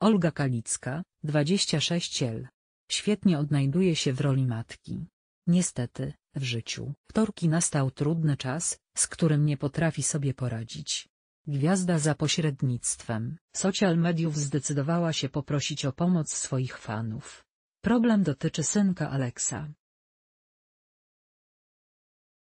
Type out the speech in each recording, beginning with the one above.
Olga Kalicka, 26 L. Świetnie odnajduje się w roli matki. Niestety, w życiu wtorki nastał trudny czas, z którym nie potrafi sobie poradzić. Gwiazda za pośrednictwem social mediów zdecydowała się poprosić o pomoc swoich fanów. Problem dotyczy synka Aleksa.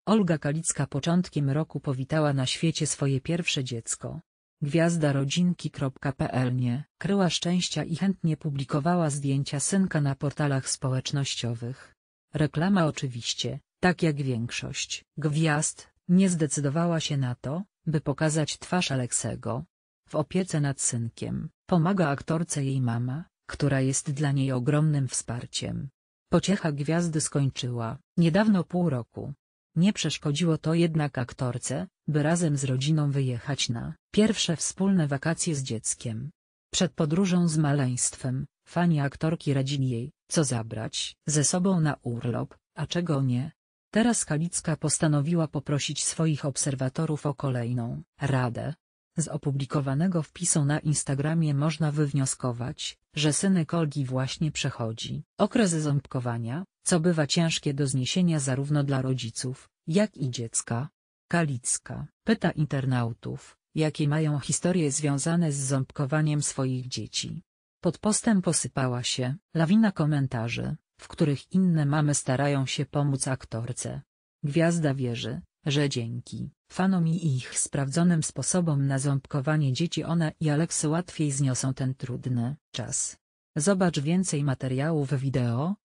Olga Kalicka początkiem roku powitała na świecie swoje pierwsze dziecko, Gwiazda rodzinki.pl nie kryła szczęścia i chętnie publikowała zdjęcia synka na portalach społecznościowych. Reklama oczywiście, tak jak większość gwiazd, nie zdecydowała się na to, by pokazać twarz Aleksego. W opiece nad synkiem pomaga aktorce jej mama, która jest dla niej ogromnym wsparciem. Pociecha gwiazdy skończyła niedawno pół roku. Nie przeszkodziło to jednak aktorce, by razem z rodziną wyjechać na pierwsze wspólne wakacje z dzieckiem. Przed podróżą z maleństwem, fani aktorki radzili jej, co zabrać ze sobą na urlop, a czego nie. Teraz Kalicka postanowiła poprosić swoich obserwatorów o kolejną radę. Z opublikowanego wpisu na Instagramie można wywnioskować, że synek Olgi właśnie przechodzi okres ząbkowania, co bywa ciężkie do zniesienia zarówno dla rodziców, jak i dziecka. Kalicka pyta internautów, jakie mają historie związane z ząbkowaniem swoich dzieci. Pod postem posypała się lawina komentarzy, w których inne mamy starają się pomóc aktorce. Gwiazda wierzy, że dzięki fanom i ich sprawdzonym sposobom na ząbkowanie dzieci ona i Aleksy łatwiej zniosą ten trudny czas. Zobacz więcej materiałów wideo,